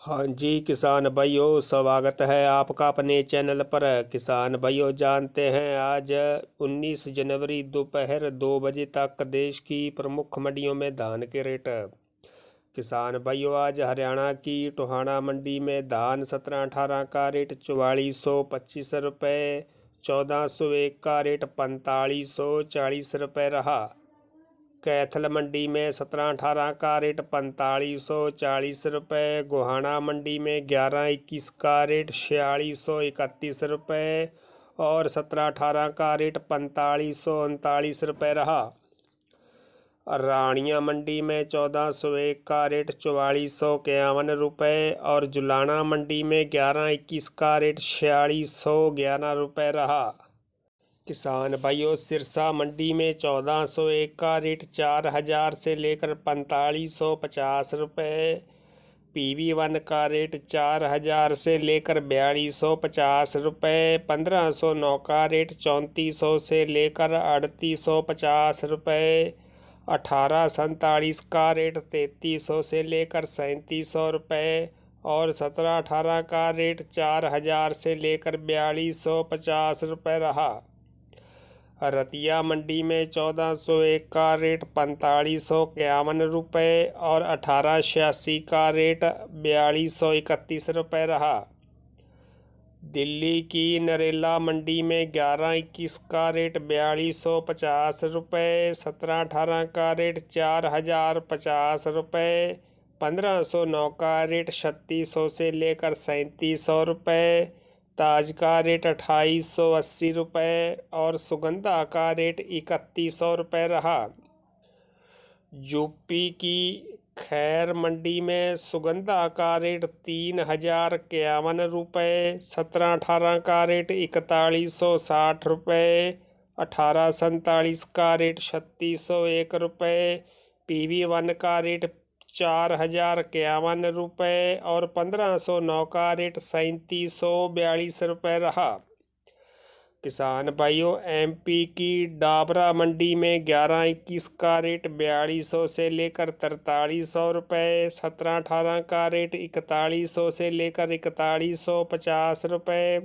हाँ जी किसान भाइयों स्वागत है आपका अपने चैनल पर किसान भाइयों जानते हैं आज 19 जनवरी दोपहर दो, दो बजे तक देश की प्रमुख मंडियों में धान के रेट किसान भाइयों आज हरियाणा की टोहाना मंडी में धान सत्रह अठारह का रेट चौवालीस सौ पच्चीस रुपये चौदह सौ एक का रेट पैंतालीस सौ चालीस रुपये रहा कैथल मंडी में सत्रह अठारह का रेट पैंतालीस सौ चालीस रुपये गोहाना मंडी में ग्यारह इक्कीस का रेट छियालीस सौ इकतीस रुपये और सत्रह अठारह का रेट पैंतालीस सौ उनतालीस रुपये रहा रानिया मंडी में चौदह सौ एक का रेट चौवालीस सौ इक्यावन रुपये और जुलाना मंडी में ग्यारह इक्कीस का रेट छियालीस सौ ग्यारह रुपये रहा किसान भाइयों सिरसा मंडी में चौदह सौ एक का रेट चार हजार से लेकर पैंतालीस सौ पचास रुपये पी वन का रेट चार हजार से लेकर बयालीस सौ पचास रुपये पंद्रह सौ नौ का रेट चौंतीस सौ से लेकर अड़तीस सौ पचास रुपये अठारह सैंतालीस का रेट तैंतीस सौ से लेकर सैंतीस सौ रुपये और सत्रह अठारह का रेट चार हज़ार से लेकर बयालीस सौ पचास रुपये रहा रतिया मंडी में चौदह सौ एक का रेट पैंतालीस सौ इक्यावन रुपये और अठारह छियासी का रेट बयालीस सौ इकतीस रुपये रहा दिल्ली की नरेला मंडी में ग्यारह इक्कीस का रेट बयालीस सौ पचास रुपये सत्रह अठारह का रेट चार हज़ार पचास रुपये पंद्रह सौ नौ का रेट छत्तीस सौ से लेकर सैंतीस सौ रुपये ताज का रेट अट्ठाईस सौ अस्सी रुपये और सुगंधा का रेट इकतीस सौ रुपये रहा यूपी की खैर मंडी में सुगंधा का रेट तीन हजार इक्यावन रुपये सत्रह अठारह का रेट इकतालीस सौ साठ रुपये अठारह सैंतालीस का रेट छत्तीस सौ एक रुपये पी वी वन का रेट चार हजार इक्यावन रुपये और पंद्रह सौ नौ का रेट सैंतीस सौ बयालीस रुपये रहा किसान भाइयों एमपी की डाबरा मंडी में ग्यारह इक्कीस का रेट बयालीस सौ से लेकर तरतालीस सौ रुपये सत्रह अठारह का रेट इकतालीस सौ से लेकर इकतालीस सौ पचास रुपये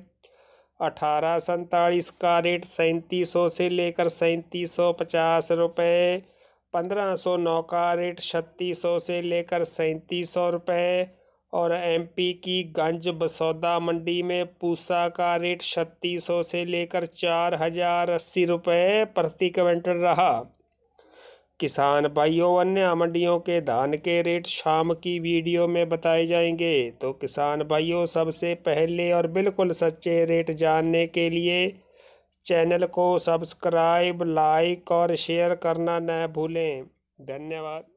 अठारह सैंतालीस का रेट सैंतीस सौ से लेकर सैंतीस सौ पचास रुपये पंद्रह सौ नौ का रेट छत्तीस सौ से लेकर सैंतीस सौ रुपये और एमपी की गंज बसौदा मंडी में पूसा का रेट छत्तीस सौ से लेकर चार हजार अस्सी रुपये प्रति क्विंटल रहा किसान भाइयों अन्य मंडियों के धान के रेट शाम की वीडियो में बताए जाएंगे तो किसान भाइयों सबसे पहले और बिल्कुल सच्चे रेट जानने के लिए चैनल को सब्सक्राइब लाइक और शेयर करना न भूलें धन्यवाद